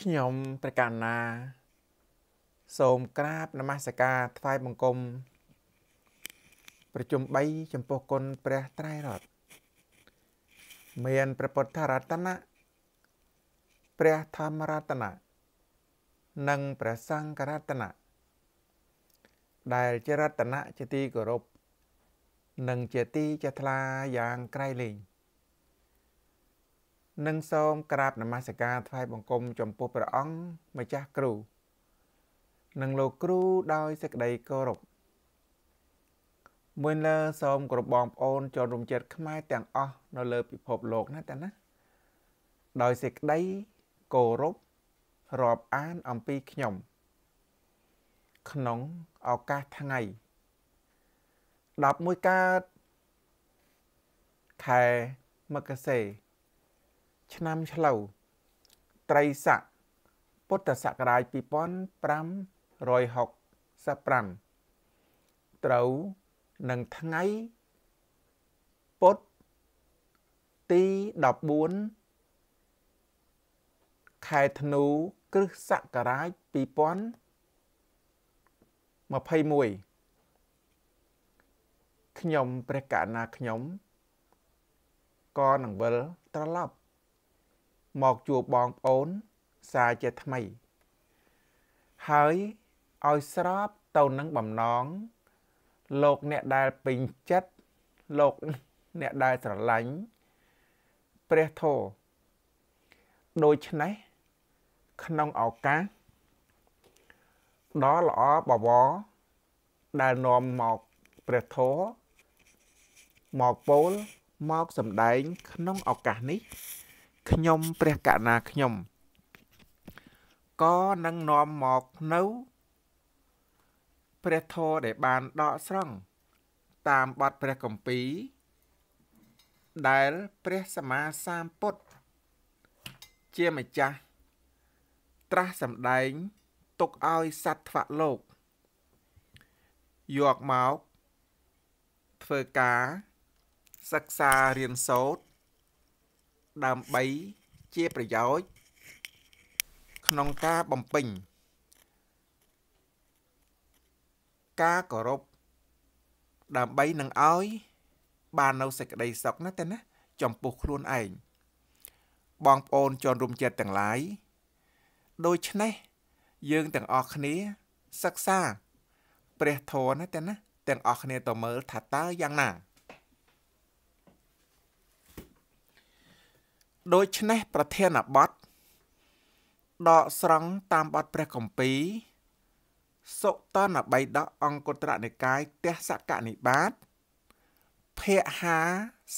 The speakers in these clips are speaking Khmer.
ខ្ញុំព្រះកណ្ណាសូមក្រាបនមស្ការថ្វាយបង្គំប្រជុំ3ចំពោះគុណព្រះត្រៃរតន៍មានព្រះពុទ្ធរតនៈព្រះធម្មរតនៈនិងព្រះសង្ឃរតនៈដែលជារតនៈជាទីគោរពនិង ជាទីចថ្លាយ៉ាងក្រៃលែងនិងសូមក្រាបនមស្ការថ្វាយបង្គំចំពោះព្រះអង្គម្ចាស់គ្រូនិងលោកគ្រូដោយសេចក្តីគោរពមួយលើសូមគ្រប់បងប្អូនចូលរួមចិត្តខ្មែរទាំងអស់ នៅលើពិភពលោកណាតាណាដោយសេចក្តីគោរពរាប់អានអំពីខ្ញុំ ក្នុងឱកាសថ្ងៃ11កើតខែមករាឆ្នាំឆ្លូវត្រីស័កពុទ្ធសករាជ2565ត្រូវនឹងថ្ងៃ ពុទ្ធទី14ខែធ្នូគ្រិស្តសករាជ2021ខ្ញុំព្រះកណាខ្ញុំក៏នឹងវិលត្រឡប់មកជួបបងប្អូនសារជាថ្មី ហើយឲ្យស្របទៅនឹងបំណង លោកអ្នកដែលពេញចិត្តលោកអ្នកដែលស្រឡាញ់ព្រះធម៌ដូច្នេះក្នុងឱកាសដ៏ល្អបវរដែលនាំមកព្រះធម៌មកពោលមកសម្ដែងក្នុងឱកាសនេះខ្ញុំព្រះកណាខ្ញុំក៏នឹងនាំមកនៅព្រះធរដែលបានដកស្រង់តាមបទព្រះគម្ពីរដែលព្រះសម្មាសម្ពុទ្ធជាម្ចាស់ត្រាស់សម្ដែងទុកឲ្យសត្វថ្វាក់លោកយកមកធ្វើការសិក្សារៀនសូត្រដើម្បីជាប្រយោជន៍ក្នុងការបំពេញ ការគោរពដើម្បីនឹងឲ្យ បាននៅសេចក្តីសុខណាតែណាចំពោះខ្លួនឯងបងប្អូនជនរួមជាតិទាំងឡាយដូច្នេះ យើងទាំងអស់គ្នាសិក្សាព្រះធម៌ណាតែណា ទាំងអស់គ្នាទៅមើលថាតើយ៉ាងណាដូច្នេះប្រធានបទដកស្រង់តាមបទព្រះគម្ពីរសុតនបៃដកអង្គត្រនិកាយទស្សកនិបាតភៈ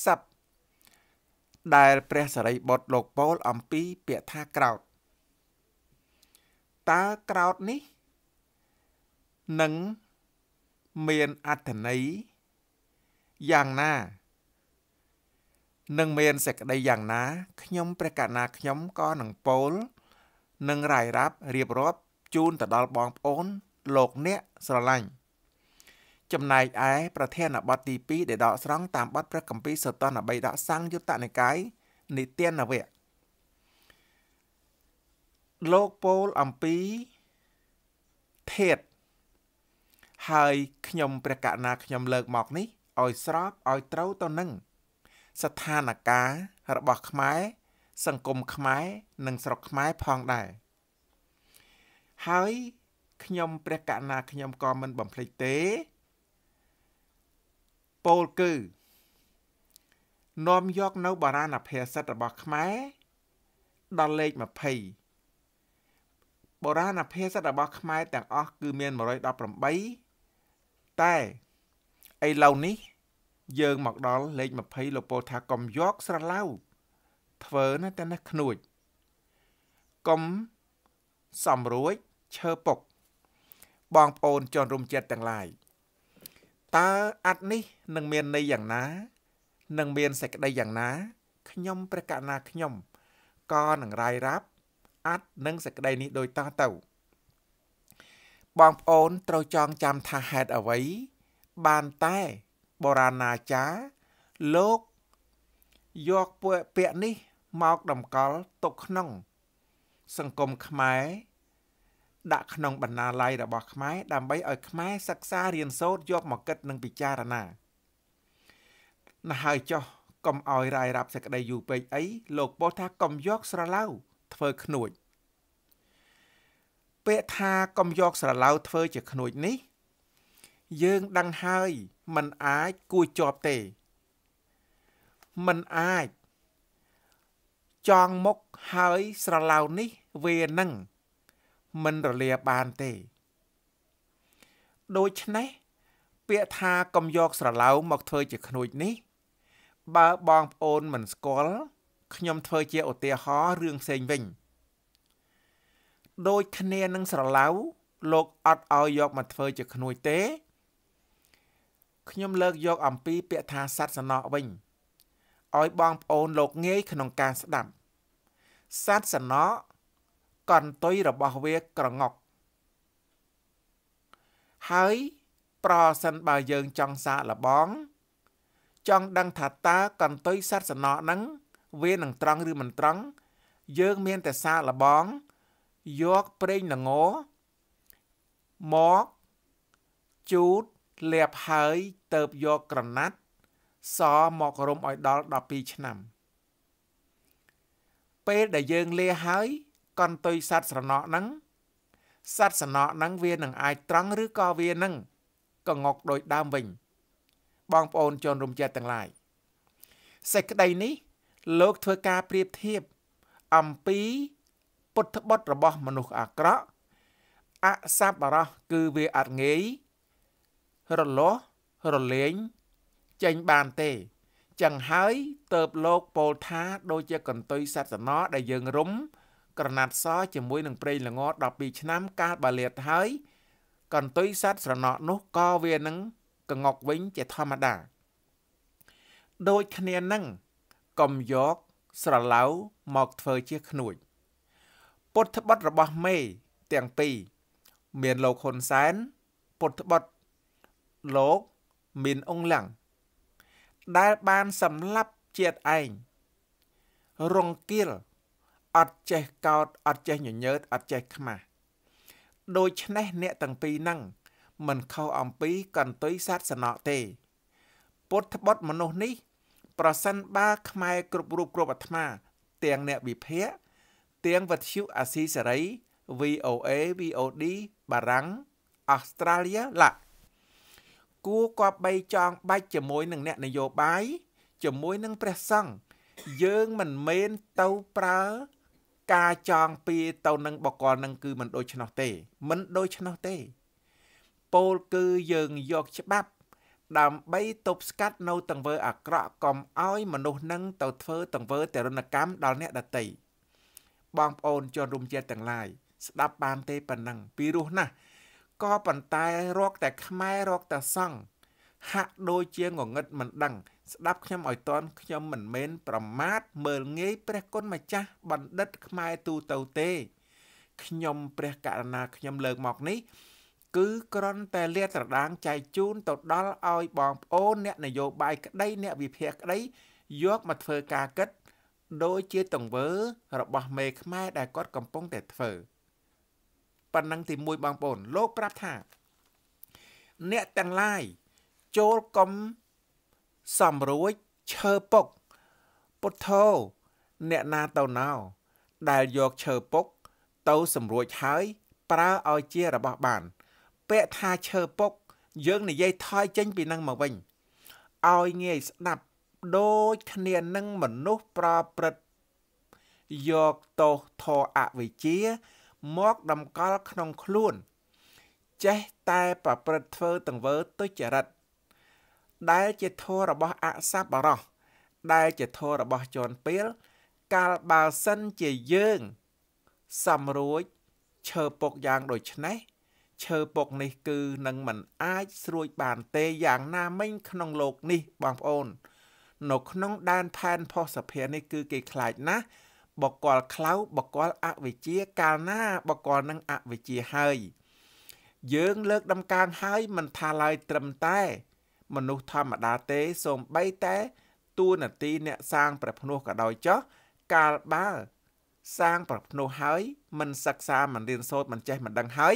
50ដែលព្រះសារីបុត្រលោកពោលអំពីពាក្យថាក្រោតតើក្រោតនេះនឹងមានអត្ថន័យយ៉ាងណានឹងមានសេចក្តីយ៉ាងណាខ្ញុំព្រះកណាខ្ញុំក៏នឹងពោលនឹងរាយរាប់រៀបរាប់ជូនទៅដល់បងប្អូន លោកអ្នកស្រឡាញ់ចំណែកឯប្រធានបទទី2ដែលដកស្រង់តាមបទព្រះគម្ពីរសូតនបៃដកសង្ឃយុត្តនិកាយនិទានវៈលោកពោលអំពីធាតហើយខ្ញុំព្រះកណាខ្ញុំលើកមកនេះឲ្យស្របឲ្យត្រូវទៅនឹងស្ថានភាពរបស់ខ្មែរសង្គមខ្មែរនិងស្រុកខ្មែរផងដែរហើយខ្ញុំព្រះកណាខ្ញុំក៏មិនបំភ្លេចទេពោលគឺនាំយកនៅបរាណភាសិតរបស់ខ្មែរដល់លេខ20បរាណភាសិតរបស់ខ្មែរទាំងអស់គឺមាន118តែឥឡូវនេះយើងមកដល់លេខ20លោកពោលថាកុំយកស្រឡៅធ្វើណាតែនេះខ្នួចកុំសំរួយឈើពុកបងប្អូនជនរួមជាតិទាំងឡាយតើអត្តនេះនឹងមានន័យយ៉ាងណានឹងមានសេចក្តីយ៉ាងណាខ្ញុំព្រះកណាខ្ញុំក៏នឹងរាយរាប់អត្តនិងសេចក្តីនេះដូចតទៅ បងប្អូនត្រូវចងចាំថាហេតុអ្វីបានតែបរាណាចារលោកយកពាក្យនេះមកតម្កល់ទុកក្នុង សង្គមខ្មែរដាក់ក្នុង បណ្ណាល័យរបស់ខ្មែរដើម្បីឲ្យខ្មែរសិក្សារៀនសូត្រយក មកគិតនិងពិចារណាណ៎ហើយចុះកុំឲ្យរាយរាប់ សក្តីយូពេកអីលោកពោលថាកុំយក ស្រឡៅធ្វើខ្នួចពាក្យថាកុំយកស្រឡៅធ្វើជាខ្នួចនេះយើងដឹងហើយมันអាចគួចជាប់ទេมันអាច ចងមុខហើយស្រឡៅនេះវានឹងមិនរលាបានទេ ដូច្នេះពាក្យថាកំយកស្រឡៅមកធ្វើជាខ្នួចនេះ បើបងប្អូនមិនស្គាល់ខ្ញុំ ធ្វើជាឧទាហរណ៍រឿងផ្សេងវិញ ដូចគ្នានឹងស្រឡៅលោកអត់ឲ្យយកមកធ្វើជាខ្នួយទេខ្ញុំលើកយកអំពីពាក្យថាសត្វសំណក់វិញឲ្យបងប្អូនលោកងាយក្នុងការស្ដាប់សត្វសំណក់កន្ទុយរបស់វាក្រងុកហើយប្រសិនបើយើងចង់សាកល្បង ចង់ដឹងថាតើកន្ទុយសត្វសំណក់ហ្នឹងវានឹងត្រង់ឬមិនត្រង់យើងមានតែសាកល្បងយកប្រេងល្ងមកជូតលាបហើយទៅបយកក្រណាត់សមករំឲ្យដល់12ឆ្នាំ ពេលដែលយើងលាហើយកន្ទុយសัตว์ស្រណក់ហ្នឹងសัตว์ស្រណក់ហ្នឹងវានឹងអាចត្រង់ឬក៏វានឹងកងុកដោយដើមវិញ បងប្អូនជនរំចិត្តទាំងឡាយសេចក្តីនេះ លោកធ្វើការប្រៀបធៀបអំពី ពុទ្ធបុត្ររបស់ មនុស្សអាក្រក់អសប្បរោះគឺវាអត់ងាយរលាស់រលែងចេញបានទេចឹងហើយទៅបលោកពោលថាដូចជាកន្ទុយសត្វសំណដែលយើងរុំក្រណាត់សជាមួយនឹងប្រេងល្ង12ឆ្នាំកាលបាលាតហើយ កន្ទុយសត្វស្រណក់នោះក៏វានឹងកងុកវិញជាធម្មតាដូចគ្នានឹងកុំយកស្រឡៅមកធ្វើជាខ្នួចពុទ្ធបុត្ររបស់មេ ទាំងពីរមានលោកហ៊ុនសែនពុទ្ធបុត្រលោកមានអង្លឹងដែលបានសម្លាប់ជាតិឯងរង្គាលអត់ចេះកោតអត់ចេះញញើតអត់ចេះខ្មាស់ដូច្នេះ អ្នកទាំងពីរនឹងមិនខុសអំពីកន្ទុយសាសនាទេពុទ្ធបុត្រមនុស្សនេះ ប្រសិនបើខ្មែរគ្រប់រូបគ្រប់អាត្មាទាំងអ្នកវិភាគទាំងវត្ថុអាស៊ីសេរី VOA VOD បារាំងអូស្ត្រាលីឡាគួរគប្បីចងបាច់ជាមួយនឹងអ្នកនយោបាយជាមួយនឹងព្រះសង្ឃយើងមិនមែនទៅប្រើការចងពៀទៅនឹងបកលនឹងគឺមិនដូច្នោះទេ មិនដូច្នោះទេពោលគឺយើងយកច្បាប់ ដើម្បីទប់ស្កាត់នៅទង្វើអាក្រក់កុំឲ្យមនុស្សនឹងទៅធ្វើទង្វើទរណកម្មដល់អ្នកដទៃបងប្អូនជនរួមជាតិទាំងឡាយស្ដាប់បានទេប៉ុណ្ណឹងពីរោះណាស់ក៏ប៉ុន្តែរកតែខ្មែររកតែសង្ឃហាក់ដូចជាងងឹតមិនដឹង ស្ដាប់ខ្ញុំឲ្យតន់ខ្ញុំមិនមែនប្រមាថមើលងាយព្រះគុណម្ចាស់បណ្ឌិតខ្មែរទូទៅទេខ្ញុំព្រះករណាខ្ញុំលើកមកនេះគឺក្រន់តែលាតត្រដាងចែកជូនទៅដល់ឲ្យបងប្អូនអ្នកនយោបាយក្តីអ្នកវិភាគក្តីយកមកធ្វើការគិតដោយជាទង្វើ របស់មេខ្មែរដែលគាត់កំពុងតែធ្វើ។ប៉ុណ្ណឹងទី1បងប្អូនលោកប្រាប់ថាអ្នកទាំងឡាយ ចូលកុំសំរួចឈើពុក ពុទ្ធោអ្នកណាទៅណោ ដែលយកឈើពុក ទៅសម្រួចហើយ ប្រើឲ្យជារបស់បានពាក្យថាឈើពុក យើងនិយាយថយចេញ ពីនឹងមកវិញឲ្យងាយស្ដាប់ដូចគ្នានឹងមនុស្សប្រព្រឹត្តយកទោសធរអវិជ្ជាមកតម្កល់ក្នុងខ្លួន ចេះតែប្រព្រឹត្តធ្វើទង្វើទុច្ចរិត ដែលជាធម៌របស់អសប្បរោះដែលជាធម៌របស់ជន់ពេលកាលបើសិនជាយើងសំរួចឈើពុកយ៉ាងដូចនេះឈើពុកនេះគឺនឹងមិនអាចស្រួចបាន ទេ យ៉ាងណាមិញ ក្នុងលោកនេះបងប្អូននៅក្នុងដែនផែនផុសសភានេះគឺគេខ្លាចណាស់បកលខ្លៅបកលអវិជ្ជា កាលណាបកលនឹងអវិជ្ជាហើយយើងលើកដំកើងហើយមិនថាឡើយត្រឹមតែ មនុស្សធម្មតាទេសូម្បីតែតួនាទីអ្នកសាងប្រភ្នោះក៏ដោយចោះកាលបើសាងប្រភ្នោះហើយ មិនសិក្សាមិនរៀនសូត្រមិនចេះមិនដឹងហើយ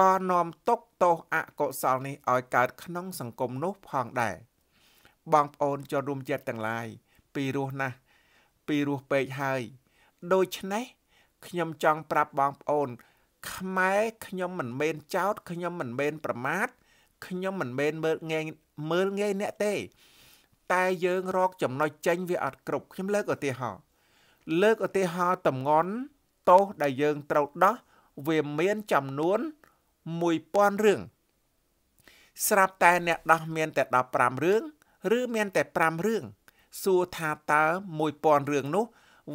ក៏នាំទុកទោសអកុសលនេះឲ្យកើតក្នុងសង្គមនោះផងដែរបងប្អូនចូលរួមចិត្តទាំងឡាយពីរោះណាស់ពីរោះពេកហើយដូច្នេះខ្ញុំចង់ប្រាប់បងប្អូន ខ្មែរខ្ញុំមិនមែនចោតខ្ញុំមិនមែនប្រមាថខ្ញុំមិនមែនមើលងាយមើលងាយអ្នកទេ តែយើងរកចំណុចចេញ វាអត់គ្រប់ខ្ញុំលើកឧទាហរណ៍លើកឧទាហរណ៍តម្ងន់ទោសដែលយើងត្រូវដោះវាមានចំនួន1000រឿងស្រាប់តែអ្នកដោះមាន តែ15រឿងឬមានតែ5រឿងសួរថាតើ1000រឿងនោះ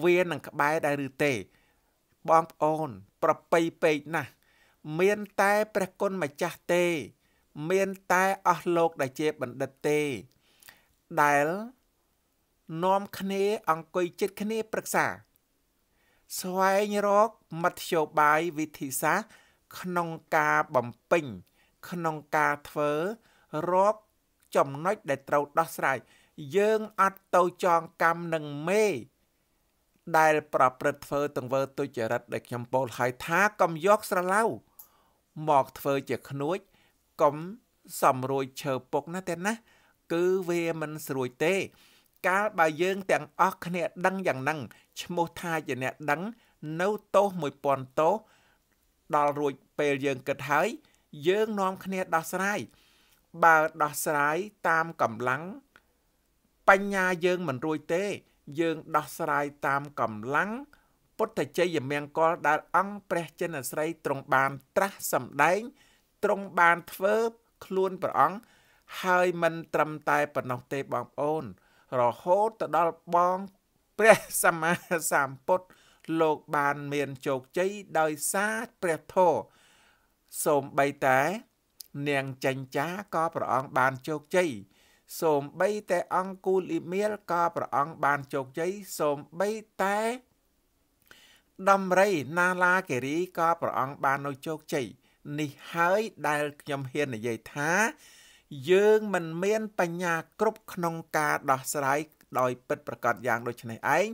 វានឹងក្បែរដែរឬទេបងប្អូនប្រប្រៃពេកណាស់មានតែព្រះគុណម្ចាស់ទេ មានតែអស់លោកដែលជាបណ្ឌិតទេ ដែលនាំគ្នាអង្គុយចិត្តគ្នាប្រឹក្សា ស្វែងរកមធ្យោបាយវិធីសាស្ត្រក្នុងការបំពេញក្នុងការធ្វើរកចំណុចដែលត្រូវដោះស្រាយយើងអត់ទៅចងកម្មនឹងមេដែលប្រព្រឹត្តធ្វើទង្វើទុច្ចរិតដែលខ្ញុំពោលហើយថាកុំយកស្រឡៅមកធ្វើជាខ្នួចកុំសំរួយឈើពុកណាតែណាគឺវាមិនស្រួយទេ កាលបើយើងទាំងអស់គ្នាដឹងយ៉ាងហ្នឹងឈ្មោះថាជាអ្នកដឹង នៅទោស1000ទោសដល់រួចពេលយើងគិតហើយយើងនាំគ្នាដោះស្រាយ បើដោះស្រាយតាមកម្លាំងបញ្ញាយើងមិនរួចទេយើងដោះស្រាយតាមកម្លាំងពុទ្ធជ័យមង្គលដែលអង្គព្រះចិនស្រីទ្រង់បានត្រាស់សម្ដែងទ្រង់បានធ្វើខ្លួនព្រះអង្គហើយមិនត្រឹមតែប៉ុណ្ណោះទេបងប្អូន រហូតទៅដល់បង ព្រះសម្មាសម្ពុទ្ធលោកបានមានជោគជ័យដោយសារព្រះធម៌សូម្បីតែនាងចិញ្ចាក៏ព្រះអង្គបានជោគជ័យសូមបីតែអង្គគូលីមៀលក៏ព្រះអង្គបានជោគជ័យសូមបីតែដំរីណាឡាកេរីក៏ព្រះអង្គបាននៅជោគជ័យនេះហើយដែលខ្ញុំហ៊ាននិយាយថាយើងមិនមានបញ្ញាគ្រប់ក្នុងការដោះស្រាយដោយពិតប្រកបយ៉ាងដូចនេះឯង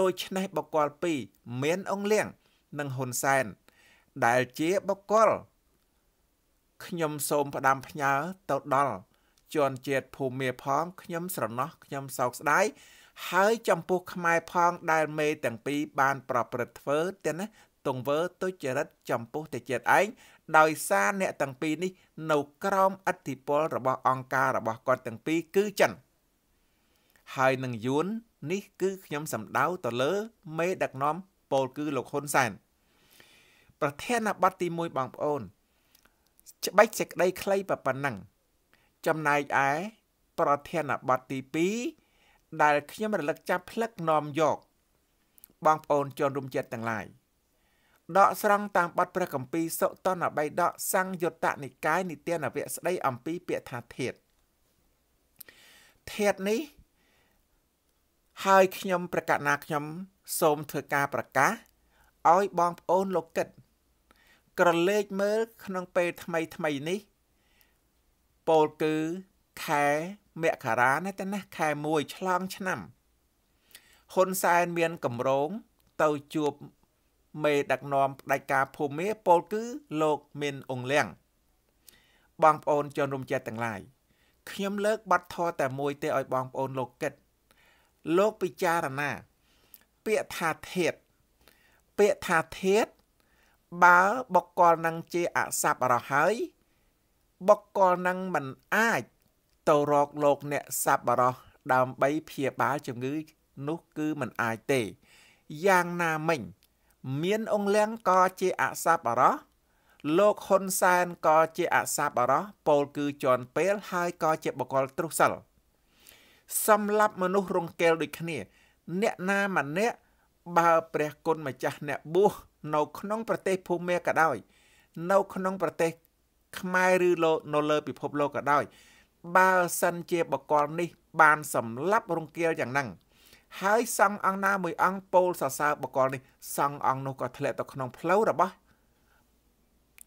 ដូច្នេះបកគល2មានអង្គលៀងនិងហ៊ុនសែនដែលជាបកគលខ្ញុំសូមផ្ដាំផ្ញើទៅដល់ជនជាតិភូមិមាផងខ្ញុំស្រណោះខ្ញុំសោកស្ដាយហើយចំពោះខ្មែរផងដែលមេទាំងពីរបានប្រព្រឹត្តធ្វើទាំងណាទង្វើទុច្ចរិតចំពោះតែជាតិឯងដោយសារអ្នកទាំងពីរនេះនៅក្រោមអធិបុលរបស់អង្គការរបស់គាត់ទាំងពីរគឺចិន ហើយនឹងយួននេះគឺខ្ញុំសម្ដៅទៅលើ មេដឹកនាំពលគឺលោកហ៊ុនសែនប្រធានបទទី1បងប្អូនច្បិចសេចក្តីខ្លីប៉ុណ្ណឹងចំណែកឯប្រធានបទទី2ដែលខ្ញុំរលឹកចាប់ផ្លឹកនាំយកបងប្អូនជនរួមជាតិទាំងឡាយដកស្រង់តាមបទព្រះគម្ពីរសុតនបៃដកសង្យុត្តនិកាយនិទានវៈស្ដីអំពីពាក្យថាធាតធាតនេះហើយខ្ញុំប្រកាសណាខ្ញុំសូមធ្វើការប្រកាសឲ្យបងប្អូនលោកកិត្តក្រឡេកមើលក្នុងពេលថ្មីថ្មីនេះពោលគឺខែមករាណាតែណាខែ1ឆ្លងឆ្នាំហ៊ុនសែនមានកម្រងទៅជួបមេដឹកនាំផ្ដាច់ការភូមិពលគឺលោកមានអងលៀងបងប្អូនជនរំចិត្តទាំងឡាយខ្ញុំលើកបាត់ធរតែមួយទេឲ្យបងប្អូនលោកគិតលោកពិចារណា ពាក្យថាធាតពាក្យថាធាតបើបកកលនឹងជាអសັບរហើយបុគ្គលនឹងមិនអាចទៅរកលោកអ្នកសប្បុរសដើម្បីព្យាបាលជំងឺនោះគឺមិនអាចទេយ៉ាងណាមិញ មានអង្គលៀងក៏ជាអសប្បុរសលោកហ៊ុនសែនក៏ជាអសប្បុរសពលគឺជាន់ពេលហើយក៏ជាបកលទ្រុសិលសម្រាប់មនុស្សរងកែលដូចគ្នា អ្នកណាម្នាក់បើ ព្រះគុណម្ចាស់អ្នកបួសនៅក្នុងប្រទេសភូមាក៏ដោយ នៅក្នុងប្រទេសខ្មែរឬនៅលើពិភពលោកក៏ដោយបើសិនជាបកលនេះ បានសម្លាប់រង្គាលយ៉ាងហ្នឹងហើយសង្ឃអង្គណាមួយ អង្គពោលសរសើរបកលនេះសង្ឃអង្គនោះក៏ធ្លាក់ទៅក្នុងផ្លូវរបស់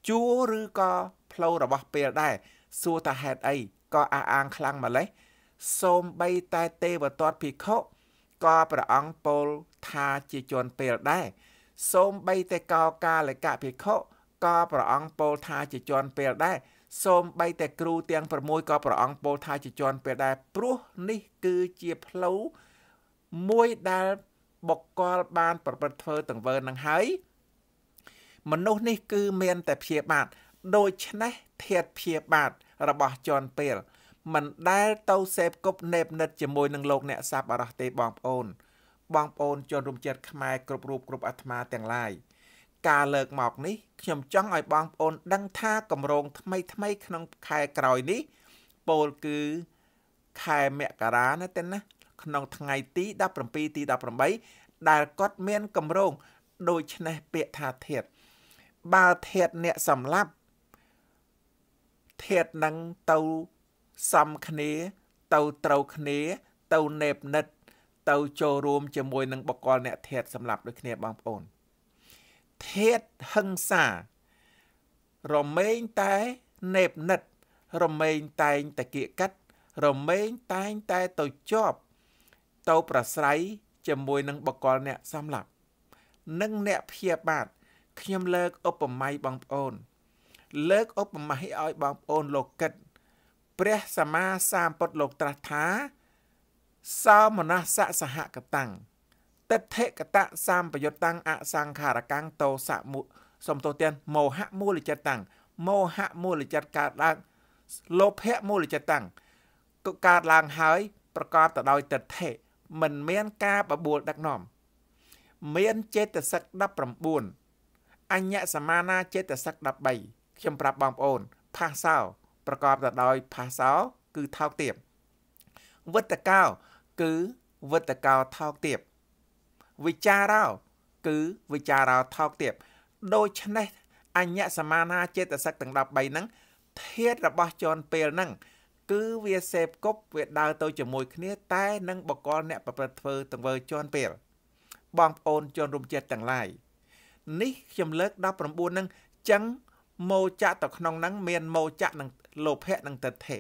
ជួឬក៏ផ្លូវរបស់ពេលដែរសួរថាហេតុអីក៏អះអាងខ្លាំងម្លេះសូមបីតែទេវតាភិក្ខុក៏ព្រះអង្គពោលថាជាជនពេលដែរសូមបីតែកោកាលកៈភិក្ខុក៏ព្រះអង្គពោលថាជាជន់ពេលដែរសូមបីតែគ្រូទាំង6ក៏ព្រះអង្គពោលថាជាជន់ពេលដែរព្រោះនេះគឺជាផ្លូវមួយដែលបុគ្គលបានប្រព្រឹត្តធ្វើទាំងវើនឹងហើយមនុស្សនេះគឺមានតែព្យាបាទដូច្នេះធាតព្យាបាទរបស់ជន់ពេល មិនដែលទៅសេពគប់នេបនិតជាមួយនឹងលោកអ្នកសាប់អរោះទេបងប្អូនបងប្អូនជនរួមជាតិខ្មែរគ្រប់រូបគ្រប់អាត្មាទាំងឡាយ។ការលើកមកនេះខ្ញុំចង់ឲ្យបងប្អូនដឹងថាកម្រង ថ្មីថ្មីក្នុងខែក្រោយនេះពោលគឺខែមករាណាទេណាក្នុង ថ្ងៃទី17ទី18ដែលគាត់មានកម្រង ដូច្នេះពាក្យថាធាតបើធាតអ្នកសម្លាប់ធាតនឹងទៅសំគ្នា ទៅត្រូវគ្នា ទៅនេបនិតទៅចូលរួមជាមួយនឹងបកលអ្នកធាតសម្រាប់ដូចគ្នាបងប្អូនធៀតហិង្សារមែងតែណេបណិតរមែងតែងតគៀកកាត់រមែងតែងតែទៅជាប់ទៅប្រស្រ័យជាមួយនឹងបកលអ្នកសំឡាប់ និងអ្នកព្យាបាទខ្ញុំលើកឧបមាបងប្អូន លើកឧបមាឲ្យបងប្អូនលោកកិតព្រះសម្មាសម្ពុទ្ធលោកត្រាស់ថាសោមនស្សសហកតាំងតិដ្ឋិកតៈសម្បយុត្តังអសង្ខារកាំងតោសមុសំទោទានមោហៈមូលចិត្តតាំងមោហៈមូលចិត្តកើតឡើងលោភៈមូលចិត្តតាំងក៏កើតឡើងហើយ ប្រកបទៅដោយតិដ្ឋិមិនមានការបបួលដឹកនាំមានចេតសិក19អញ្ញសមានាចេតសិក13ខ្ញុំប្រាប់បងប្អូនផាសោប្រកបទៅដោយផាសោគឺថោកទាបវិតកោគឺវិតកោថោកទាបវិចារោ គឺវិចារោថោកទៀតដូច្នេះអញ្ញសមានាចេតសិកទាំង13ហ្នឹងធាតរបស់ជន់ពេលហ្នឹងគឺវាសេពគប់វាដើរទៅជាមួយ គ្នា តែនឹងបកលអ្នកប្រព្រឹត្តធ្វើទង្វើជន់ពេលបងប្អូនជនរួមជាតិទាំងឡាយនេះខ្ញុំលើក19ហ្នឹងចឹងមោចៈទៅក្នុងហ្នឹងមានមោចៈនិងលោភៈនិងទិដ្ឋិ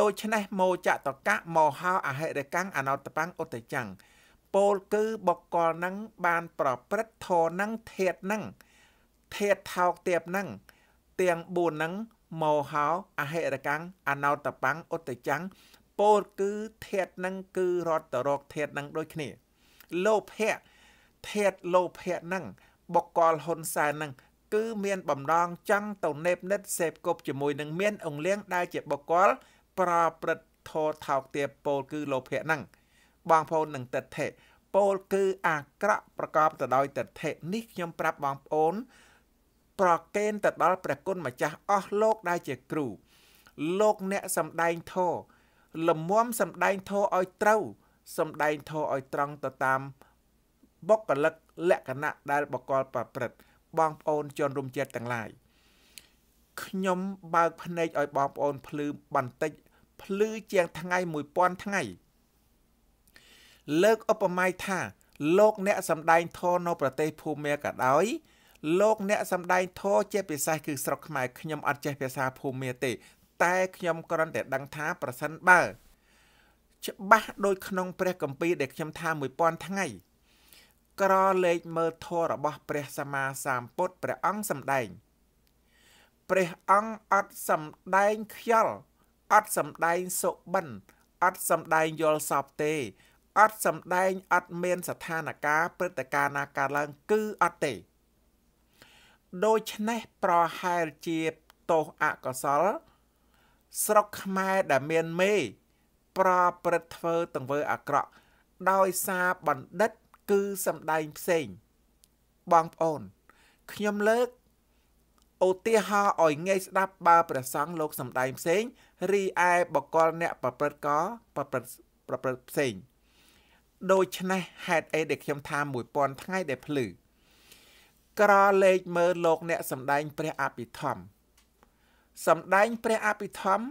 ដូច្នេះមោចៈតកៈមោហោអហិរិកាំងអនោត្តបੰឧត្តចੰងពោលគឺបកលនឹងបានប្រព្រឹត្តធរនឹងធាតនឹងធាតថោកទៀបនឹងទាំង4នឹងមោហោអហិរកាំងអណោតបាំងឧត្តចាំងពោលគឺធាតនឹងគឺរត់តរកធាតនឹងដូចគ្នាលោភៈធាតលោភៈនឹងបកលហ៊ុនសែននឹងគឺមានបំណងចង់ទៅនេបនិតសេពគប់ជាមួយនឹងមានអង្គលៀងដែលជាបកល ប្រព្រឹត្តធរថោកទៀបពោលគឺលោភៈនឹងបងប្អូននឹងតិដ្ឋិពលគឺអាក្រក់ប្រកបទៅដោយតិដ្ឋិនេះខ្ញុំប្រាប់បងប្អូន ប្រកេនទៅដល់ព្រះគុណម្ចាស់អស់លោកដែលជាគ្រូ លោកអ្នកសំដែងធរលំមសំដែងធរឲ្យត្រូវសំដែងធរឲ្យត្រង់ទៅតាមបុគ្គលិកលក្ខណៈដែលបកលប្រព្រឹត្តបងប្អូនជនរួមជាតិទាំងឡាយខ្ញុំបើកភ្នែកឲ្យបងប្អូនភ្លឺបន្តិចភ្លឺជាងថ្ងៃ1000ថ្ងៃលើកឧបមាថា លោកអ្នកសម្ដែងធរនៅប្រទេសភូមាក៏ដោយលោកអ្នក សម្ដែងធរជាភាសាគឺស្រុកខ្មែរខ្ញុំអត់ចេះភាសាភូមាទេ តែខ្ញុំគ្រាន់តែដឹងថាប្រសិនបើ ច្បាស់ដូចក្នុងព្រះគម្ពីរដែលខ្ញុំថា1000ថ្ងៃ ក្រលេខមើលធម៌របស់ ព្រះសម្មាសម្ពុទ្ធព្រះអង្គសម្ដែងព្រះអង្គអត់សម្ដែងខ្យល់អត់សម្ដែងសុបិនអត់សម្ដែងយល់សពទេអត់សំដែងអត់មានស្ថានភាពព្រឹត្តិការណ៍ណាកើតឡើងគឺអត់ទេដូច្នេះប្រហែលជាទោសអកុសលស្រុកខ្មែរដែលមានមេ ប្រព្រឹត្តធ្វើទង្វើអាក្រក់ដោយសារបណ្ឌិតគឺសំដែងផ្សេងបងប្អូនខ្ញុំលើកឧទាហរណ៍ឲ្យងាយស្ដាប់បើព្រះសង្ឃលោកសំដែងផ្សេងរីឯបកលអ្នកប្រព្រឹត្តក៏ប្រព្រឹត្តប្រព្រឹត្តផ្សេងដូច្នេះហេតុអីដែលខ្ញុំថា1000ថ្ងៃដែលភ្លឺក្រលេខមើលលោកអ្នកសម្ដែងព្រះអភិធម្មសម្ដែងព្រះអភិធម្ម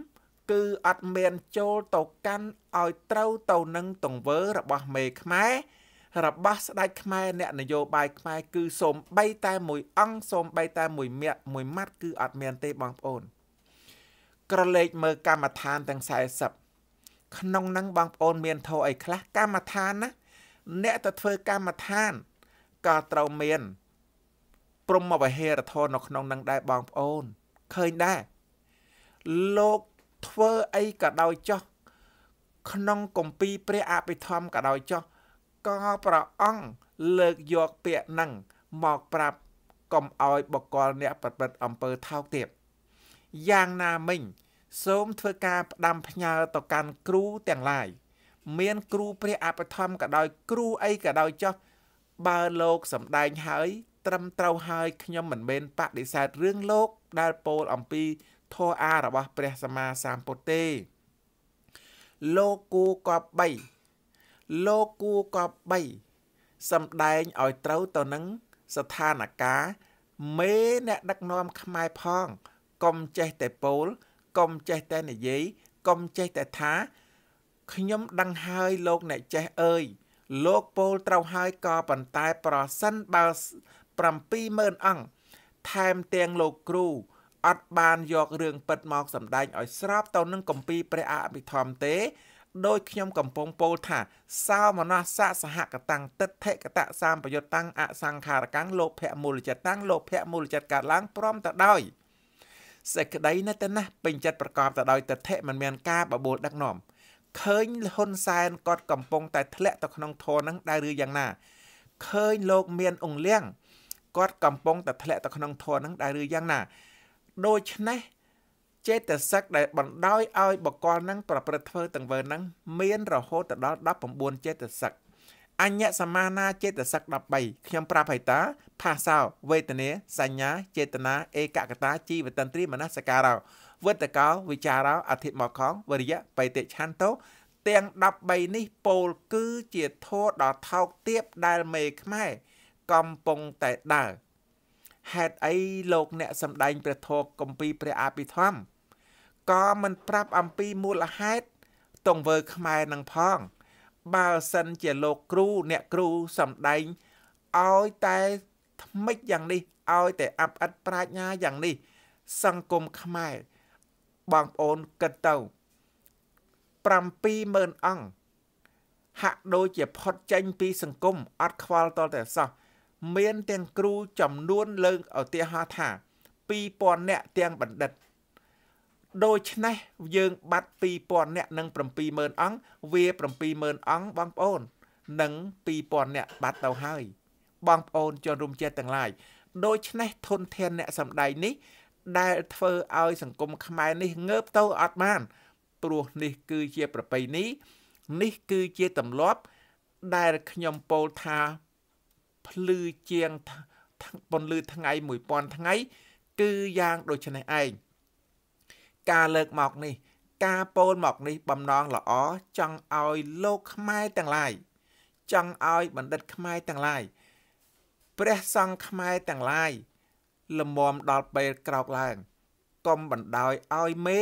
គឺអត់មានចូលទៅកាន់ឲ្យត្រូវទៅនឹងទង្វើរបស់មេខ្មែររបស់ស្ដេចខ្មែរអ្នកនយោបាយខ្មែរគឺសូមបីតែមួយ អង្គសូមបីតែមួយមាត់មួយម៉ាត់គឺ អត់មានទេបងប្អូន ក្រឡេកមើលកម្មដ្ឋានទាំង40ក្នុងនឹងបងប្អូនមានធោអីខ្លះកម្មដ្ឋានណាអ្នកទៅធ្វើកម្មដ្ឋានក៏ត្រូវមានព្រមវិហេរធននៅក្នុងនឹងដែរបងប្អូនឃើញដែរលោកធ្វើអីក៏ដោយចោះក្នុងគម្ពីរព្រះអភិធម្មក៏ដោយចោះក៏ប្រអង្គលើកយកពាក្យនឹងមកប្រាប់កុំឲ្យបកលអ្នកប្រព្រឹត្តអំពើថោកទៀតយ៉ាងណាមិញសូមធ្វើការផ្ដាំផ្ញើទៅកាន់គ្រូទាំងឡាយមាន គ្រូព្រះអបឋមក៏ដោយ គ្រូអីក៏ដោយចោះបើលោកសំដែងហើយ ត្រឹមត្រូវហើយខ្ញុំមិនមែនបដិសេធរឿងលោកដែលពោលអំពីធម៌អារបស់ព្រះសម្មាសម្ពុទ្ធទេលោកគូកប3លោកគូកប3សំដែងឲ្យត្រូវទៅនឹងស្ថានភាពមេអ្នក ដឹកនាំខ្មែរផងកុំចេះតែពោលកុំចេះតែនិយាយកុំចេះតែថាខ្ញុំដឹងហើយលោកអ្នកចេះអើយលោកពោលត្រូវហើយក៏ប៉ុន្តែប្រសិនបើ70000អង្គថែមទាំងលោកគ្រូអត់បានយករឿងពិតមក សម្ដែងឲ្យស្របទៅនឹងគម្ពីរព្រះអភិធម្មទេដោយខ្ញុំកំពុងពោលថាសោមនស្សសហកតាំងតិដ្ឋិកតសម្បយុតតាំងអសង្ខារកាំងលោភៈមូលចិត្តតាំងលោភៈមូលចិត្តកើតឡើងព្រមទៅដោយសេចក្តីណាស់ទៅណាស់ពេញចិត្តប្រកបទៅដោយទិដ្ឋិមិនមានការបបួលដឹកនាំឃើញហ៊ុនសែនគាត់កំពុងតែធ្លាក់ទៅក្នុងធរនឹងដែរឬយ៉ាងណាឃើញលោកមានអង្គលៀងគាត់កំពុងតែធ្លាក់ទៅក្នុងធរនឹងដែរឬយ៉ាងណា ដូច្នេះចេតសិកដែលបណ្ដោយឲ្យបកលនឹងប្រព្រឹត្តធ្វើទាំងវើនឹងមានរហូតដល់19ចេតសិកអញ្ញសមាណាចេតសិក13ខ្ញុំប្រាប់ហើយតាផាសោវេទនាសញ្ញាចេតនាឯកកតាជីវតន្ត្រីមនសការោវត្តកោវិចារោអធិមកខងវរិយបេតិឆន្ទោទាំង13នេះពោលគឺជាធម៌ដ៏ថោកទាបដែលមេខ្មែរកំពុងតែដើរហេតុអីលោកអ្នកសម្ដែងព្រះធម៌កំពីព្រះអភិធម្មក៏មិនប្រាប់អំពីមូលហេតុតងវើខ្មែរនឹងផងបើសិនជាលោកគ្រូអ្នកគ្រូសំដែងឲ្យតែថ្មិចយ៉ាងនេះឲ្យតែអាប់អិតប្រាជ្ញាយ៉ាងនេះ សង្គមខ្មែរបងប្អូនគិតទៅ70000អង្គហាក់ដូចជាផុតចេញពីសង្គមអត់ខ្វល់តតែសោះមានទាំងគ្រូចំនួនលើកឧទាហរណ៍ថា2000នាក់ទាំងបណ្ឌិតដូច្នេះយើងបាត់2000នាក់និង70000អង្គវា70000អង្គបងប្អូន និង2000នាក់បាត់ទៅហើយ បងប្អូនជនរួមជាតិទាំងឡាយដូច្នេះធនធានអ្នកសម្ដែងនេះ ដែលធ្វើឲ្យ សង្គមខ្មែរនេះ ងើបទៅអត់បានព្រោះនេះគឺជាប្រពៃណីនេះគឺជាទម្លាប់ដែលខ្ញុំពោលថាភ្លឺជាងពន្លឺថ្ងៃ1000ថ្ងៃ គឺយ៉ាងដូចនេះឯងការលើកមកនេះការពោលមកនេះបំណងល្អចង់ឲ្យលោកខ្មែរទាំងឡាយចង់ឲ្យបណ្ឌិតខ្មែរទាំងឡាយព្រះសង្ឃខ្មែរទាំងឡាយលមមដល់ពេលក្រោកឡើងកុំបណ្ដោយឲ្យមេ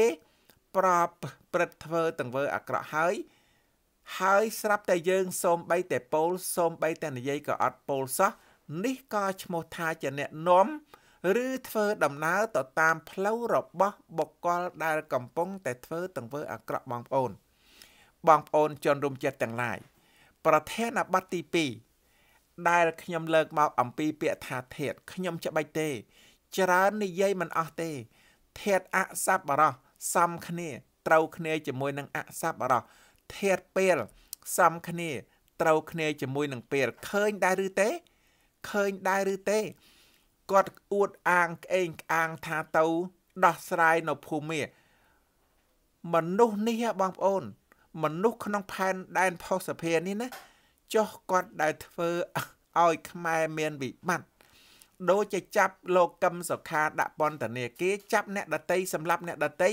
ប្រព្រឹត្តធ្វើទាំងធ្វើអាក្រក់ហើយ ហើយ ស្រាប់តែយើង សូមបីតែពោលសូមបីតែនិយាយក៏អត់ពោលសោះនេះក៏ឈ្មោះថាជាអ្នកនំឬធ្វើដំណើរទៅតាមផ្លូវរបស់បុគ្គលដែលកំពុងតែធ្វើទង្វើអាក្រក់បងប្អូន បងប្អូនជនរួមចិត្តទាំងឡាយប្រធានបទទី2ដែលខ្ញុំលើកមកអំពីពាក្យថាធាតខ្ញុំច្បាច់ទេច្រើននិយាយមិនអស់ទេធាតអសប្បរោះសំគ្នាត្រូវគ្នាជាមួយនឹងអសប្បរោះធាតពេលសំគ្នាត្រូវគ្នាជាមួយនឹងពេលឃើញដែរឬទេឃើញដែរឬទេគាត់អួតអាងក្អេងក្អាងថាទៅដោះស្រាយនៅភូមិមនុស្សនេះបងប្អូន មនុស្សក្នុងផែនដែនផុសភានេះណាចុះគាត់ដែលធ្វើឲ្យខ្មែរមានវិបត្តិដូចជាចាប់លោកកឹមសុខាដាក់ពន្ធនាគារចាប់អ្នកដតីសម្លាប់អ្នកដតី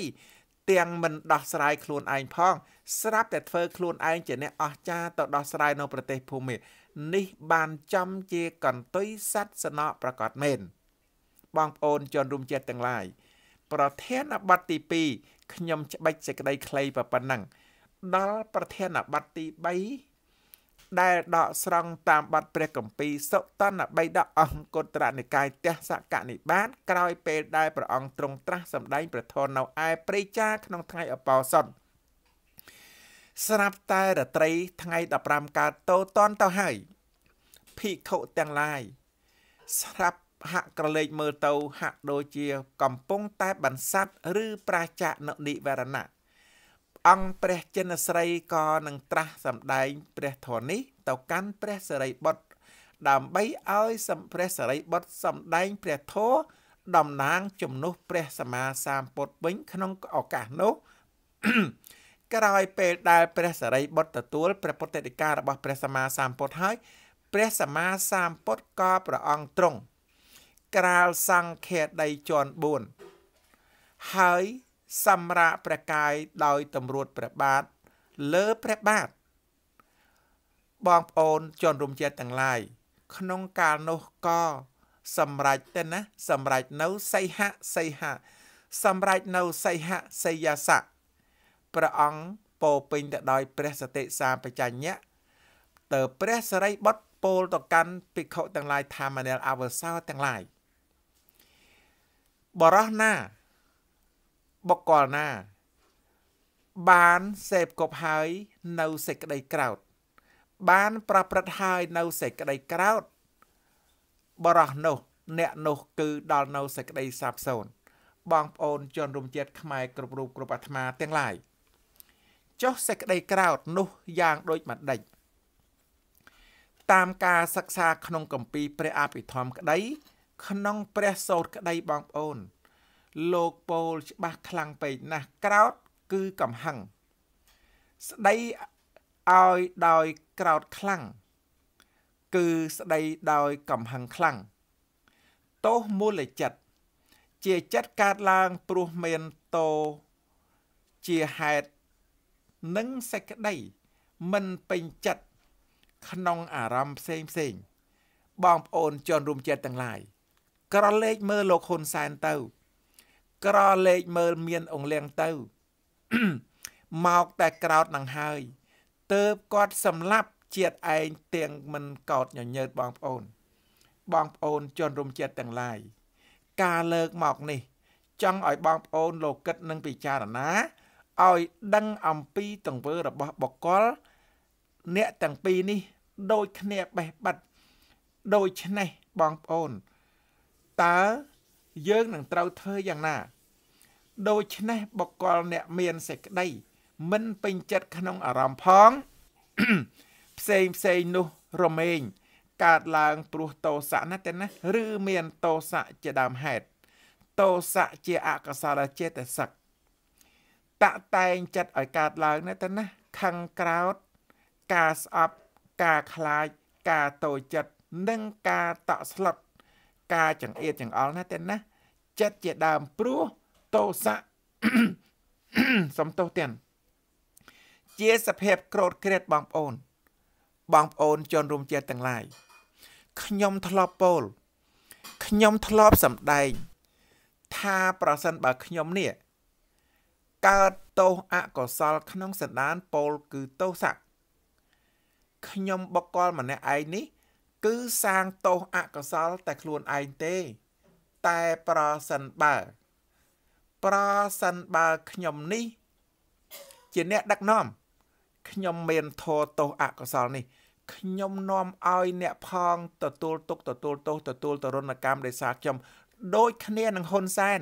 ទាំងមិនដោះស្រាយខ្លួនឯងផង ស្រាប់តែធ្វើខ្លួនឯងជាអ្នកអស្ចារ្យទៅដោះស្រាយនៅប្រទេសភូមានេះបានចំជាកន្ទុយសัตว์សនៈប្រកាសមែនបងប្អូនជនរួមជាតិទាំងឡាយប្រធានបတ်ទី2ខ្ញុំច្បិចសេចក្តីគ្លីប៉ុណ្ណឹងដល់ប្រធានបတ်ទី3ដែលដកស្រង់តាមបတ်ព្រះគម្ពីរសុតនបិដក អង្គត្រនិកាយទស្សកនិបាតក្រោយពេលដែលព្រះអង្គទ្រង់ត្រាស់សម្ដែងព្រះធម៌នៅឯព្រៃចាក្នុងថ្ងៃអបោសុទ្ធស្រាប់តែរាត្រីថ្ងៃ15កើតតោតនទៅហើយភិក្ខុទាំងឡាយ ស្រាប់ហាក់ក្រឡេកមើលទៅហាក់ដូចជាកំពុងតែបន្សាត់ឬប្រជាណនិវរណៈអង្គព្រះចិនស្រីក៏នឹងត្រាស់សម្ដែងព្រះធម៌នេះទៅកាន់ព្រះសិរីបុត្រដើម្បីឲ្យសម្ព្រះសិរីបុត្រសម្ដែងព្រះធម៌តំណាងជំនួសព្រះសម្មាសម្ពុទ្ធវិញក្នុងឱកាសនោះក្រោយពេលដែលព្រះសារីបុត្រទទួលព្រះពុទ្ធដីការបស់ព្រះសម្មាសម្ពុទ្ធហើយព្រះសម្មាសម្ពុទ្ធក៏ប្រអងទ្រង់ក្រាលសង្ឃាដីជាន់4ហើយសម្រាប់ព្រះកាយដោយតម្រួតព្រះបាទលើព្រះបាទបងប្អូនជនរួមជាតិទាំងឡាយក្នុងកាលនោះក៏សម្រេចទៅណា សម្រេចនៅសីហៈសីហៈសម្រេចនៅសីហៈសីយាសៈព្រះអង្គពោពេញទៅដោយព្រះសតិសាបច្ចញ្ញៈទៅព្រះសរិបុត្រពោលទៅកាន់ភិក្ខុទាំងឡាយថាមនាលអវសោទាំងឡាយបរោះណាបុគ្គលណា បានសេពគប់ហើយនៅសេចក្តីក្រោតបានប្រព្រឹត្តហើយនៅសេចក្តីក្រោតបរោះនោះអ្នកនោះគឺដល់នៅសេចក្តីសាបសូន្យបងប្អូនជនរួមជាតិខ្មែរគ្រប់រូបគ្រប់អាត្មាទាំងឡាយ។ចុះសេចក្តីក្រោតនោះយ៉ាងដូចម្តេចតាមការសិក្សាក្នុងគម្ពីរព្រះអភិធម្មក្តីក្នុង ព្រះសោតក្តីបងប្អូន លោកពោលច្បាស់ខ្លាំងពេកណាស់ក្រោត គឺកំហឹងស្ដីឲ្យដោយក្រោតខ្លាំងគឺស្ដីដោយកំហឹងខ្លាំងទោសមូលចិត្តជាចិត្តកើតឡើងព្រោះមានតោជាហេតុនិងសេចក្តីមិនពេញចិត្តក្នុងអារម្មណ៍ផ្សេងផ្សេងបងប្អូនជនរួមជាតិទាំងឡាយក្រឡេកមើលលោកហ៊ុនសែនទៅ ក្រឡេកមើលមានអង្លៀងទៅមកតែក្រោតនឹងហើយទៅគាត់សម្លាប់ជាតិឯងទាំងមិនកោតញញើតបងប្អូន បងប្អូនជនរួមជាតិទាំងឡាយការលើកមកនេះ ចង់ឲ្យបងប្អូនលោកគិតនិងពិចារណាឲ្យដឹងអំពីទង្វើរបស់បុគ្គលអ្នកទាំងពីរនេះដូចគ្នាបេះបិទដូច្នេះបងប្អូន តើយើងនឹងត្រូវធ្វើយ៉ាងណា ដូច្នេះបុគ្គលអ្នកមានសេចក្តីមិនពេញចិត្តក្នុងអារម្មណ៍ផងផ្សេងផ្សេងនោះរមែងកើតឡើងព្រោះតោសៈណាទេណាឬមានតោសៈជាដើមហេតុតោសៈជាអកុសលចេតសិកតាក់តែងចិត្តឲ្យកើតឡើងណាទៅណាខឹងក្រោតការស្អប់ការខ្លាចការតូចចិត្តនិងការតក់ស្លុតការចង្អៀតចង្អល់ណាទៅណា ចិត្តជាដើមព្រោះតោសៈសំទោសទាំងជាសភាពក្រោតក្រេតបងប្អូន បងប្អូនជនរួមជាតិទាំងឡាយខ្ញុំធ្លាប់ពោលខ្ញុំធ្លាប់សម្ដែងថាប្រសិនបើខ្ញុំនេះកើតទោសអកុសលក្នុងសន្តានពលគឺទោសៈខ្ញុំបកលម្នាក់ឯងនេះ គឺសាងទោសអកុសលតែខ្លួនឯងទេ តែប្រសិនបើប្រសិនបើខ្ញុំនេះ ជាអ្នកដឹកនាំខ្ញុំមានធោទោសអកុសលនេះខ្ញុំនាំឲ្យអ្នកផងទទួលទុកទទួលទោសទទួលទរណកម្មដោយសារខ្ញុំដូចគ្នានឹងហ៊ុនសែន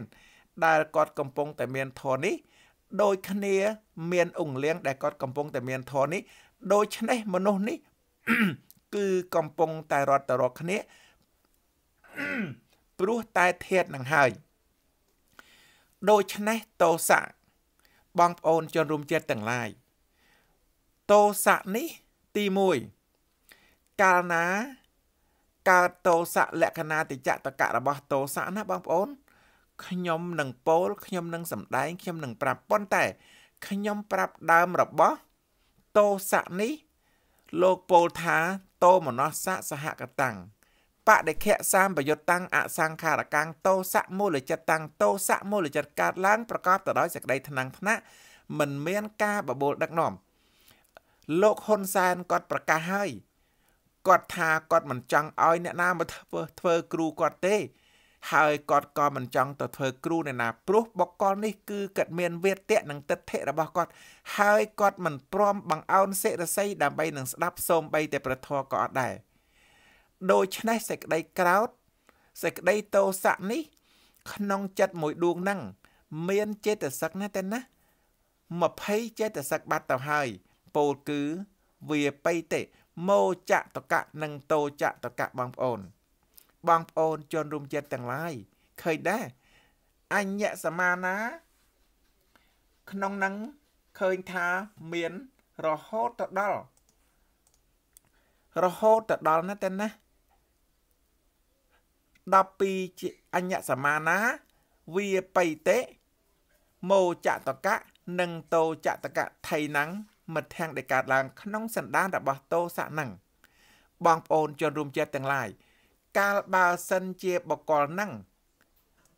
ដែលគាត់កំពុងតែមានធននេះដូចគ្នា មានអង្លៀងដែលគាត់កំពុងតែមានធននេះដូច្នេះមនុស្សនេះ គឺកំពុងតែរត់ទៅរកគ្នាព្រោះតែធាតនឹងហើយ ដូច្នេះតោសៈបងប្អូនជនរួមជាតិទាំងឡាយតោសៈនេះទី1កាលណាកើតតោសៈលក្ខណាតិចតកៈរបស់តោសៈណាបងប្អូនខ្ញុំនឹងពោលខ្ញុំនឹងសម្ដែងខ្ញុំនឹងប្រាប់ប៉ុន្តែខ្ញុំប្រាប់ដើមរបស់តោស័កនេះលោកពោលថាតោមនោសៈសហកតាំងបដិខៈសាមបយុតតាំងអសង្ខារកាំងតោសៈមូលចិត្តតាំងតោសៈមូលចិត្តកើតឡើងប្រកបទៅដោយសេចក្តីថ្នាំងថ្នាក់មិនមាន ការបបួលដឹកនាំលោកហ៊ុនសែនគាត់ប្រកាសហើយគាត់ថាគាត់មិនចង់ឲ្យអ្នកណាមកធ្វើធ្វើគ្រូគាត់ទេហើយគាត់ក៏មិនចង់ទៅធ្វើគ្រូនៅណាព្រោះបុគ្គលនេះគឺគាត់មានវាទៈនិងទិដ្ឋិរបស់គាត់ហើយគាត់មិនព្រមបង្អោនសិរស័យដើម្បីនឹងស្ដាប់សូមបីតែប្រធរក៏អត់ដែរដូច្នេះសេចក្តីក្រោត សេចក្តីតោសៈនេះក្នុងចិត្តមួយដួងហ្នឹងមានចេតសិកណាស់តែណា20ចេតសិកបាត់ទៅហើយពោលគឺវាបៃតិមោចតកៈនិងតោចតកៈបងប្អូនបងប្អូនជនរួមចិត្តទាំងឡាយឃើញដែរអញ្ញសមាណា ក្នុងនឹងឃើញថាមាន រហូតទៅដល់រហូតទៅដល់ណាតែណា12ជាអញ្ញសមាណា វាបៃតេមោចតកៈនិងតោចតកៈថៃណੰងមិត្តធាំងដែលកើតឡើងក្នុងសន្តានរបស់តោសៈណੰងបងប្អូនជនរួមជាតិទាំងឡាយកាលបើសិនជាបកលនឹង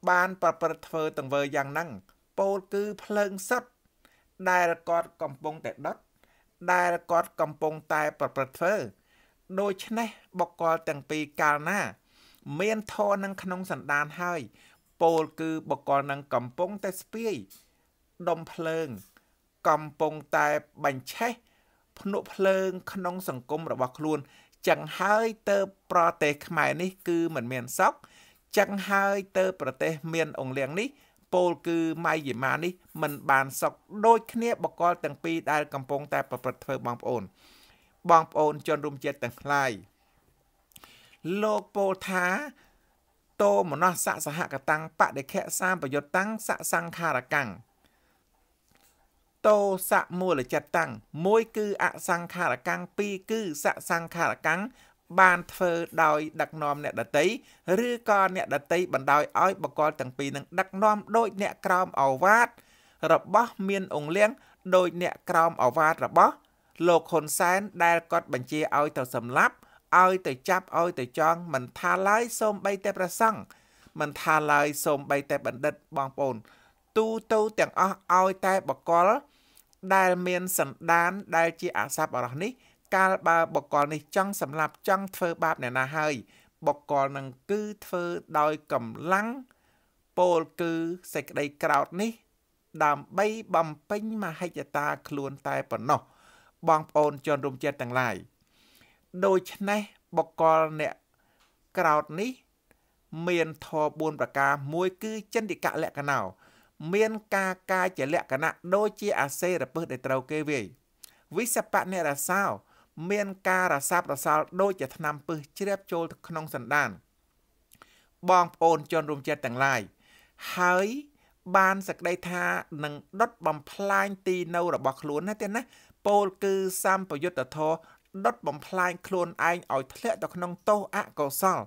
បានប្រព្រឹត្តធ្វើទាំងវើយ៉ាងហ្នឹងពោលគឺភ្លើងសុទ្ធដែលគាត់កំពុងតែដុតដែលគាត់កំពុងតែប្រព្រឹត្តធ្វើដូច្នេះបកលទាំងពីរកាលណា មានធរនឹងក្នុងសណ្ដានហើយពោលគឺបកលនឹងកំពុងតែស្ពាយដុំភ្លើង កំពុងតែបញ្ឆេះភ្នក់ភ្លើងក្នុង សង្គមរបស់ខ្លួនចឹងហើយទៅប្រទេសខ្មែរនេះគឺមិនមានសក់ចឹងហើយទៅប្រទេសមានអង្លៀងនេះពលគឺម៉ៃយេម៉ានេះមិនបានសក់ដូចគ្នាបកលទាំងពីរដែលកំពុងតែប្រព្រឹត្តធ្វើបងប្អូន បងប្អូនជនរួមជាតិទាំងឡាយលោកពលថាតោមនោសៈសហកតាំងបដិខៈសាមប្រយុទ្ធតាំងសៈសង្ខារកាំងតោសៈមូលចិត្តតាំងមួយគឺអសង្ខារកាំងពីរគឺសសង្ខារកាំងបានធ្វើដោយដឹកនាំអ្នកដតីឬក៏អ្នកដតីបណ្ដោយឲ្យបកលទាំងពីរនឹងដឹកនាំដោយអ្នកក្រោមអវាទរបស់មានអង្លៀងដោយអ្នកក្រោមអវាទរបស់លោកហ៊ុនសែនដែលគាត់បញ្ជាឲ្យទៅសម្លាប់ឲ្យទៅចាប់ឲ្យទៅចងមិនថាឡើយសូមបីតែប្រសង់មិនថាឡើយសូមបីតែបណ្ឌិតបងប្អូន ទូទៅទាំងអស់ឲ្យតែបកលដែលមានសន្តាន ដែលជាអាសព្វអរោះនេះកាលបើបុគ្គលនេះចង់សម្លាប់ចង់ធ្វើបាបអ្នកណាហើយបុគ្គលនឹងគឺធ្វើដោយកម្លាំងពលគឺសេចក្តីក្រោតនេះ ដើម្បីបំពេញមហិច្ឆតាខ្លួនតែប៉ុណ្ណោះ បងប្អូនជនរួមជាតិទាំងឡាយដូច្នេះបុគ្គលអ្នកក្រោតនេះមានធម៌4ប្រការមួយ គឺចិន្តិកៈលក្ខណោមានការកាយជាលក្ខណៈដូចជាអាសេរពឹសដែលត្រូវគេវាយវិសបៈអ្នករសោមានការរសាប់រសាល់ដូចជាថ្នាំពឹសជ្រាបចូលក្នុងសន្តានបងប្អូនជនរួមចិត្តទាំងឡាយ ហើយបានសក្តីថានឹងដុតបំផ្លាញទីនៅរបស់ខ្លួនណាទេណាពោលគឺសម្ពយុទ្ធធរដុតបំផ្លាញខ្លួនឯងឲ្យធ្លាក់ទៅក្នុងទោសអកុសល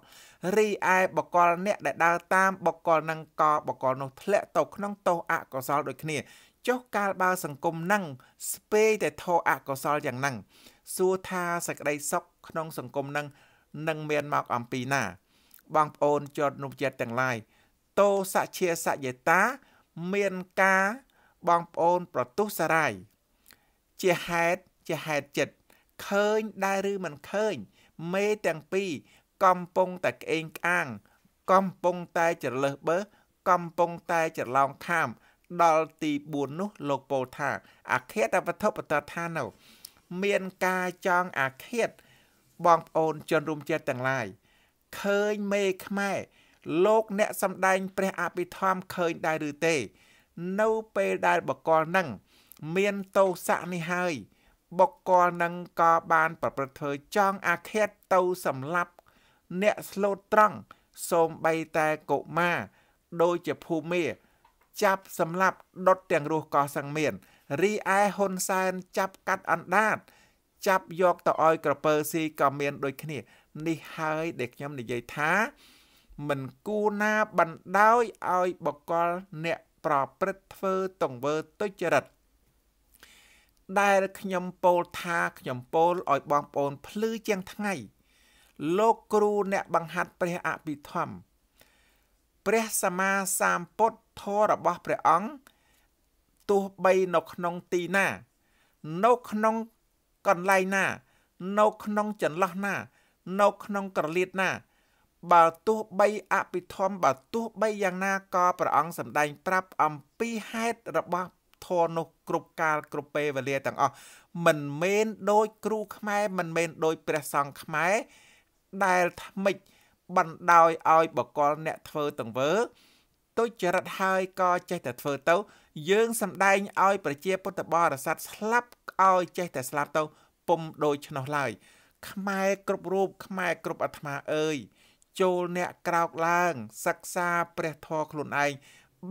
រីឯបកលអ្នកដែលដើរតាមបកលនឹងកបកលនោះធ្លាក់ទៅក្នុងទោសអកុសលដូចគ្នាចុះកាលបើសង្គមនឹងស្ពេយតែធោអកុសលយ៉ាងហ្នឹងសួរថាសក្តីសុខក្នុងសង្គមនឹងនឹងមានមកអំពីណា បងប្អូនចតនុយចិត្តទាំងឡាយតោសជាសយតាមានការបងប្អូនប្រទុះសារាយជាហេតុជាហេតុចិត្តឃើញដែរឬមិនឃើញ មេទាំងពីរកំពុងតែក្អេងក្អាង កំពុងតែច្រឡឹះបើ កំពុងតែច្រឡំខាមដល់ទី4នោះលោកពោលថាអខេតវត្ថុបតឋានោមានការចង់អាឃាតបងប្អូនជនរួមជាតិទាំងឡាយ ឃើញមេខ្មែរលោកអ្នកសម្ដែងព្រះអភិធម្មឃើញដែរឬទេ នៅពេលដែលបកលនឹងមានទោសៈនេះហើយ បកលនឹងក៏បានប្រព្រឹត្តធ្វើចង់អាឃាតទៅសម្លាប់អ្នកស្លូតត្រង់សូមបីតែកុមារដូចជាភូមាចាប់សម្លាប់ដុតទាំងរស់កោះសង្មៀនរីឯហ៊ុនសែន ចាប់កាត់អណ្ដាតចាប់យកទៅឲ្យក្រពើស៊ីក៏មានដូចគ្នានេះហើយដែលខ្ញុំនិយាយថា មិនគួរណាបណ្ដោយឲ្យបកលអ្នកប្រព្រឹត្តធ្វើទង្វើទុច្ចរិត ដែលខ្ញុំពោលថាខ្ញុំពោលឲ្យបងប្អូនភ្លឺជាងថ្ងៃលោកគ្រូអ្នកបង្ហាត់ព្រះអភិធម្មព្រះសម្មាសម្ពុទ្ធធម៌របស់ព្រះអង្គទោះបីនៅក្នុងទីណា នៅក្នុងកន្លែងណា នៅក្នុងចន្លោះណា នៅក្នុងក្រលៀតណា បើទោះបីអភិធម្មបើទោះបីយ៉ាងណាក៏ព្រះអង្គសម្ដែងប្រាប់អំពីហេតុរបស់ធម៌នោះគ្រប់កាលគ្រប់ពេលវេលាទាំងអស់មិនមែនដោយគ្រូខ្មែរមិនមែនដោយព្រះសង្ឃខ្មែរដែលថ្មិចបណ្ដោយឲ្យបកលអ្នកធ្វើទង្វើទុច្ចរិតហើយក៏ចេះតែធ្វើទៅ យើងសំដែងឲ្យប្រជាពុទ្ធបរិស័ទស្លាប់ឲ្យចេះតែស្លាប់ទៅពុំដូច្នោះឡើយខ្មែរគ្រប់រូបខ្មែរគ្រប់អាត្មាអើយចូលអ្នកក្រោកឡើងសិក្សាព្រះធម៌ខ្លួនឯង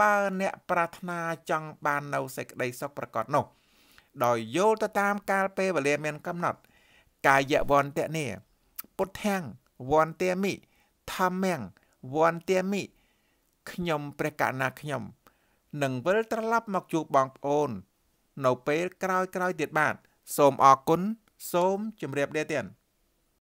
បើអ្នកប្រាថ្នាចង់បាននៅសេចក្តីសុខប្រកបនោះ ដោយយល់ទៅតាមកាលពេលវេលាមានកំណត់ កាយវន្តៈនេះពុទ្ធាំងវន្តាមិធម្មំវន្តាមិខ្ញុំព្រះកណាខ្ញុំនឹងវិលត្រឡប់មកជួបបងប្អូន នៅពេលក្រោយៗទៀតបាទសូមអរគុណសូមជម្រាបលាទៀត